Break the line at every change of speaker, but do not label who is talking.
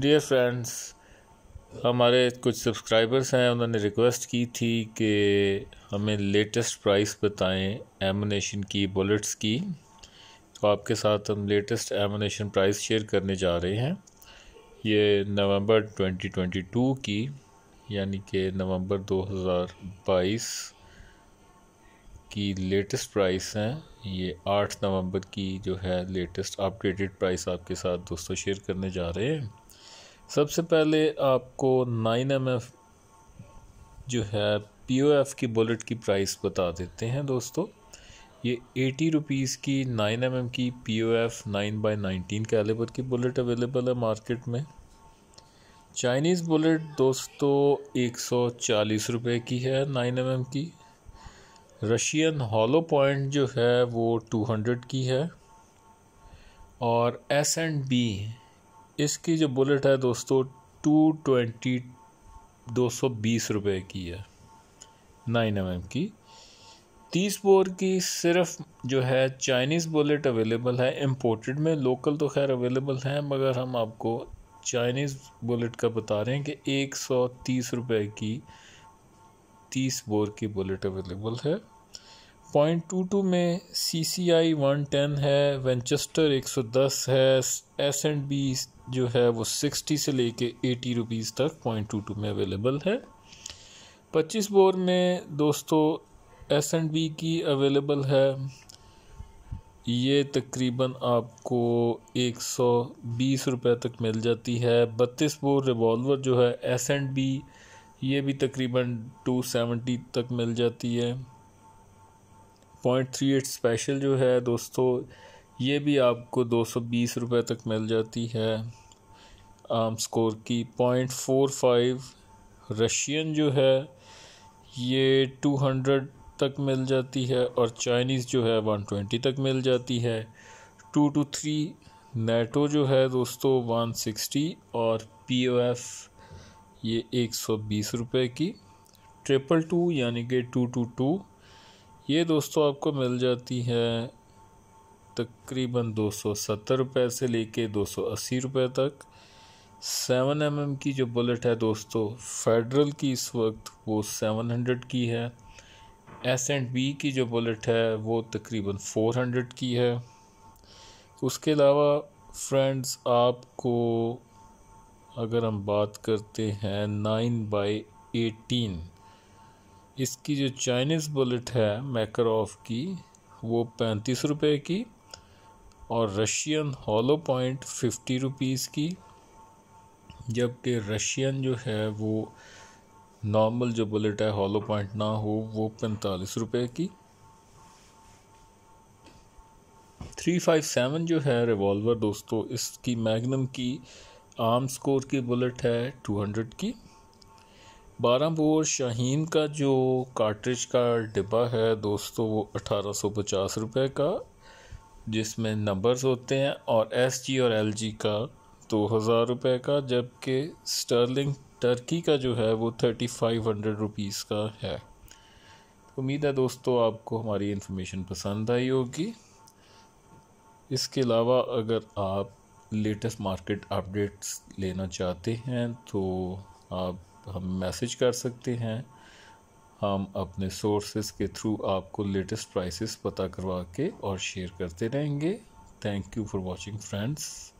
dear friends हमारे कुछ subscribers हैं उन्होंने रिक्वेस्ट की थी कि हमें लेटेस्ट प्राइस बताएं एमोनेशन की बुलेट्स की तो आपके साथ हम लेटेस्ट एमोनेशन प्राइस शेयर करने जा रहे हैं ये नवंबर 2022 की यानी कि नवंबर 2022 की लेटेस्ट प्राइस हैं ये आठ नवंबर की जो है लेटेस्ट अपडेटेड प्राइस आपके साथ दोस्तों शेयर करने जा रहे हैं सबसे पहले आपको नाइन एम एफ जो है पी ओ एफ़ की बुलेट की प्राइस बता देते हैं दोस्तों ये एटी रुपीज़ की नाइन एम एम की P O F nine by nineteen calibre की बुलेट अवेलेबल है मार्केट में चाइनीज़ बुलेट दोस्तों एक सौ चालीस रुपये की है नाइन एम एम की रशियन हॉलो पॉइंट जो है वो टू हंड्रेड की है और एस एंड बी इसकी जो बुलेट है दोस्तों टू ट्वेंटी दो सौ बीस रुपये की है नाइन एम एम की तीस बोर की सिर्फ जो है चाइनीज़ बुलेट अवेलेबल है इम्पोर्टेड में लोकल तो खैर अवेलेबल है मगर हम आपको चाइनीज़ बुलेट का बता रहे हैं कि एक सौ तीस रुपये की तीस बोर की बुलेट अवेलेबल है पॉइंट टू टू में C C I one ten है वेंचेस्टर एक सौ दस है एस एंड बी जो है वो सिक्सटी से लेके एटी रुपीज़ तक पॉइंट टू टू में अवेलेबल है पच्चीस बोर में दोस्तों एस एंड बी की अवेलेबल है ये तकरीबन आपको एक सौ बीस रुपये तक मिल जाती है बत्तीस बोर रिवॉल्वर जो है एस एंड बी ये भी तकरीबन टू सेवेंटी तक मिल जाती है पॉइंट थ्री एट स्पेशल जो है दोस्तों ये भी आपको दो सौ बीस रुपये तक मिल जाती है आम स्कोर की पॉइंट फोर फाइव रशियन जो है ये टू हंड्रेड तक मिल जाती है और चाइनीज़ जो है वन ट्वेंटी तक मिल जाती है टू टू थ्री नेटो जो है दोस्तों वन सिक्सटी और पी ओ एफ ये एक सौ बीस रुपये की ट्रिपल टू यानी कि टू टू टू ये दोस्तों आपको मिल जाती है तकरीबन दो सौ सत्तर रुपये से लेके दो सौ अस्सी रुपये तक सेवन एम एम की जो बुलेट है दोस्तों फेडरल की इस वक्त वो सेवन हंड्रेड की है एस एंड बी की जो बुलेट है वो तकरीबन फोर हंड्रेड की है उसके अलावा फ्रेंड्स आपको अगर हम बात करते हैं नाइन बाई एटीन इसकी जो चाइनीज़ बुलेट है मैकर ऑफ की वो पैंतीस रुपये की और Russian hollow point fifty rupees की जबकि रशियन जो है वो नॉर्मल जो बुलेट है हॉलो पॉइंट ना हो वो पैंतालीस रुपये की थ्री फाइव सेवन जो है रिवॉल्वर दोस्तों इसकी मैग्नम की आर्म स्कोर की बुलेट है टू हंड्रेड की बारह बोर शाहीन का जो कार्ट्रिज का डिब्बा है दोस्तों वो अठारह सौ पचास रुपये का जिसमें नंबर्स होते हैं और एस जी और एल जी का दो हज़ार रुपये का जबकि स्टर्लिंग टर्की का जो है वो थर्टी फाइव हंड्रेड रुपीज़ का है उम्मीद है दोस्तों आपको हमारी इन्फॉर्मेशन पसंद आई होगी इसके अलावा अगर आप लेटेस्ट मार्केट अपडेट्स लेना चाहते हैं तो आप तो हम मैसेज कर सकते हैं हम अपने सोर्सेज के थ्रू आपको लेटेस्ट प्राइसेस पता करवा के और शेयर करते रहेंगे thank you for watching friends